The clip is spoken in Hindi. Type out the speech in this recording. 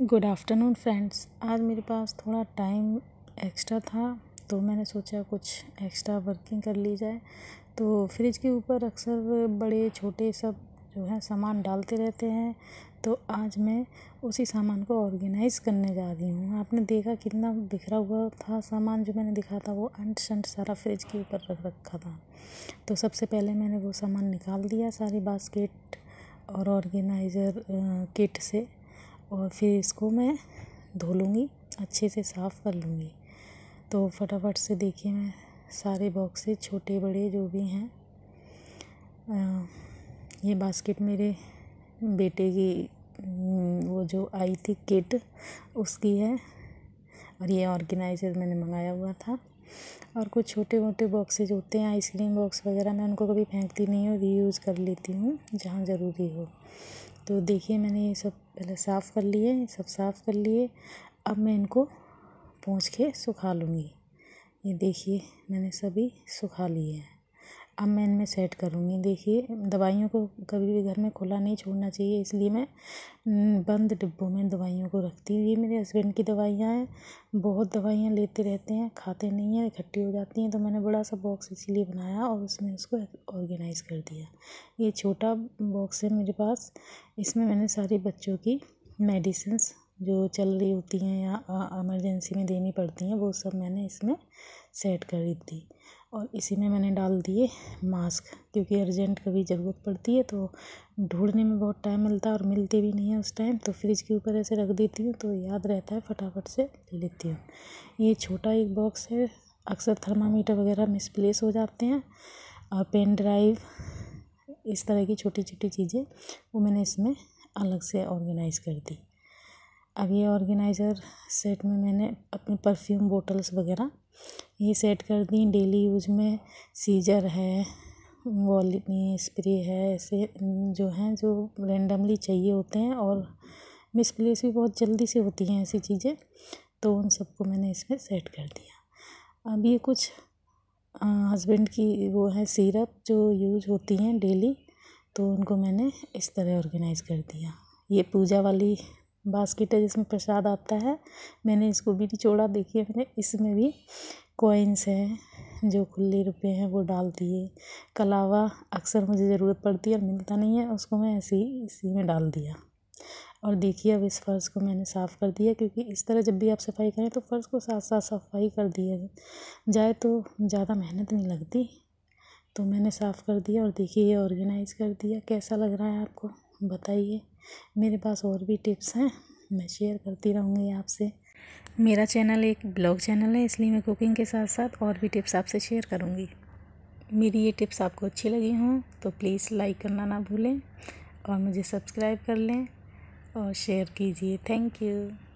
गुड आफ्टरनून फ्रेंड्स आज मेरे पास थोड़ा टाइम एक्स्ट्रा था तो मैंने सोचा कुछ एक्स्ट्रा वर्किंग कर ली जाए तो फ्रिज के ऊपर अक्सर बड़े छोटे सब जो है सामान डालते रहते हैं तो आज मैं उसी सामान को ऑर्गेनाइज़ करने जा रही हूँ आपने देखा कितना बिखरा हुआ था सामान जो मैंने दिखा था वो अंट शंट सारा फ्रिज के ऊपर रख रखा था तो सबसे पहले मैंने वो सामान निकाल दिया सारी बास्केट और ऑर्गेनाइज़र किट से और फिर इसको मैं धो लूँगी अच्छे से साफ़ कर लूँगी तो फटाफट से देखिए मैं सारे बॉक्सेस छोटे बड़े जो भी हैं आ, ये बास्केट मेरे बेटे की वो जो आई थी किट उसकी है और ये ऑर्गेनाइज़र मैंने मंगाया हुआ था और कुछ छोटे मोटे बॉक्सेज होते हैं आइसक्रीम बॉक्स वगैरह मैं उनको कभी फेंकती नहीं हूँ रीयूज़ कर लेती हूँ जहाँ ज़रूरी हो तो देखिए मैंने ये सब पहले साफ़ कर लिए सब साफ़ कर लिए अब मैं इनको पोंछ के सुखा लूँगी ये देखिए मैंने सभी सुखा लिए हैं अब मैं इनमें सेट करूँगी देखिए दवाइयों को कभी भी घर में खुला नहीं छोड़ना चाहिए इसलिए मैं बंद डिब्बों में दवाइयों को रखती हूँ ये मेरे हस्बैंड की दवाइयाँ हैं बहुत दवाइयाँ लेते रहते हैं खाते नहीं हैं इकट्ठी हो जाती हैं तो मैंने बड़ा सा बॉक्स इसीलिए बनाया और उसमें उसको ऑर्गेनाइज कर दिया ये छोटा बॉक्स है मेरे पास इसमें मैंने सारे बच्चों की मेडिसिंस जो चल रही होती हैं या एमरजेंसी में देनी पड़ती हैं वो सब मैंने इसमें सेट कर दी और इसी में मैंने डाल दिए मास्क क्योंकि अर्जेंट कभी ज़रूरत पड़ती है तो ढूंढने में बहुत टाइम मिलता है और मिलते भी नहीं है उस टाइम तो फ्रिज के ऊपर ऐसे रख देती हूँ तो याद रहता है फटाफट से ले लेती हूँ ये छोटा एक बॉक्स है अक्सर थर्मामीटर वगैरह मिसप्लेस हो जाते हैं और पेन ड्राइव इस तरह की छोटी छोटी चीज़ें वो मैंने इसमें अलग से ऑर्गेनाइज़ कर दी अब ये ऑर्गेनाइज़र सेट में मैंने अपनी परफ्यूम बॉटल्स वगैरह ये सेट कर दी डेली यूज में सीजर है वॉलिनी स्प्रे है ऐसे जो हैं जो रेंडमली चाहिए होते हैं और मिसप्लेस भी बहुत जल्दी से होती हैं ऐसी चीज़ें तो उन सबको मैंने इसमें सेट कर दिया अब ये कुछ हस्बैंड की वो है सिरप जो यूज होती हैं डेली तो उनको मैंने इस तरह ऑर्गेनाइज़ कर दिया ये पूजा वाली बास्केट है जिसमें प्रसाद आता है मैंने इसको भी निचोड़ा देखिए मैंने इसमें भी कॉइन्स हैं जो खुले रुपये हैं वो डाल दिए कलावा अक्सर मुझे ज़रूरत पड़ती है और मिलता नहीं है उसको मैं ऐसे ही इसी में डाल दिया और देखिए अब इस फ़र्श को मैंने साफ़ कर दिया क्योंकि इस तरह जब भी आप सफाई करें तो फ़र्श को साथ साथ सफाई कर दिया जाए तो ज़्यादा मेहनत नहीं लगती तो मैंने साफ़ कर दिया और देखिए ये ऑर्गेनाइज़ कर दिया कैसा लग रहा है आपको बताइए मेरे पास और भी टिप्स हैं मैं शेयर करती रहूँगी आपसे मेरा चैनल एक ब्लॉग चैनल है इसलिए मैं कुकिंग के साथ साथ और भी टिप्स आपसे शेयर करूँगी मेरी ये टिप्स आपको अच्छी लगी हों तो प्लीज़ लाइक करना ना भूलें और मुझे सब्सक्राइब कर लें और शेयर कीजिए थैंक यू